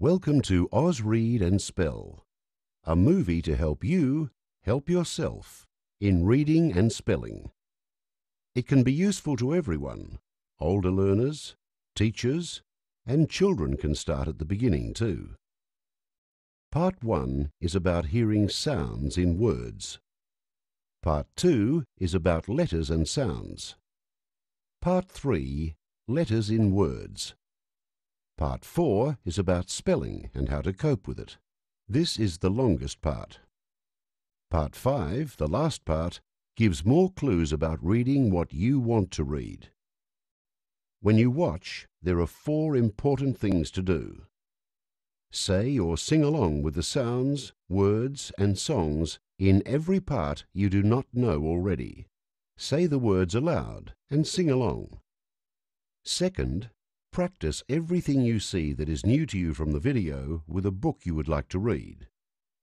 Welcome to Oz Read and Spell, a movie to help you help yourself in reading and spelling. It can be useful to everyone. Older learners, teachers, and children can start at the beginning too. Part 1 is about hearing sounds in words. Part 2 is about letters and sounds. Part 3 Letters in Words. Part 4 is about spelling and how to cope with it. This is the longest part. Part 5, the last part, gives more clues about reading what you want to read. When you watch, there are four important things to do. Say or sing along with the sounds, words, and songs in every part you do not know already. Say the words aloud and sing along. Second, Practice everything you see that is new to you from the video with a book you would like to read.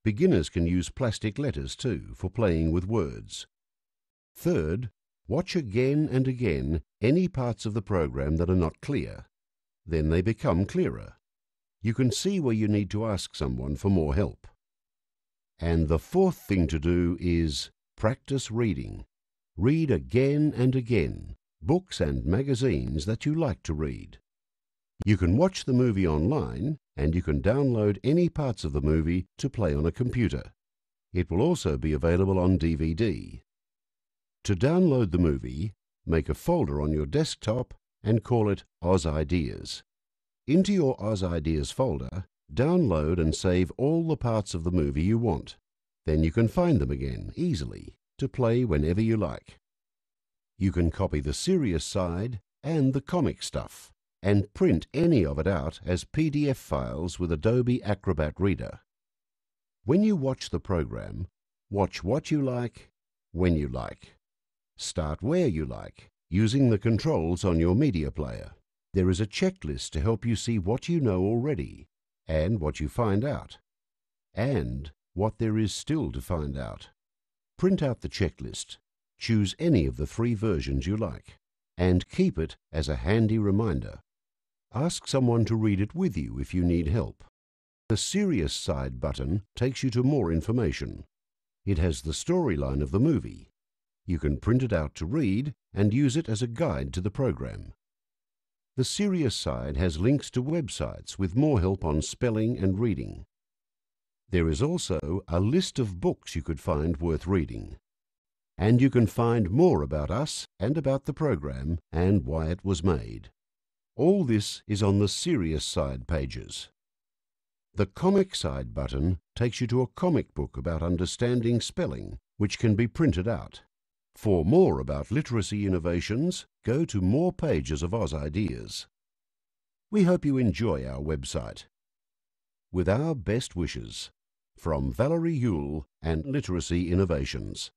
Beginners can use plastic letters too for playing with words. Third, watch again and again any parts of the program that are not clear. Then they become clearer. You can see where you need to ask someone for more help. And the fourth thing to do is practice reading. Read again and again books and magazines that you like to read. You can watch the movie online and you can download any parts of the movie to play on a computer. It will also be available on DVD. To download the movie, make a folder on your desktop and call it Oz Ideas. Into your Oz Ideas folder, download and save all the parts of the movie you want. Then you can find them again easily to play whenever you like. You can copy the serious side and the comic stuff and print any of it out as PDF files with Adobe Acrobat Reader. When you watch the program, watch what you like, when you like. Start where you like, using the controls on your media player. There is a checklist to help you see what you know already, and what you find out, and what there is still to find out. Print out the checklist, choose any of the three versions you like, and keep it as a handy reminder. Ask someone to read it with you if you need help. The Serious Side button takes you to more information. It has the storyline of the movie. You can print it out to read and use it as a guide to the program. The Serious Side has links to websites with more help on spelling and reading. There is also a list of books you could find worth reading. And you can find more about us and about the program and why it was made. All this is on the serious side pages. The comic side button takes you to a comic book about understanding spelling, which can be printed out. For more about literacy innovations, go to more pages of Oz Ideas. We hope you enjoy our website. With our best wishes, from Valerie Yule and Literacy Innovations.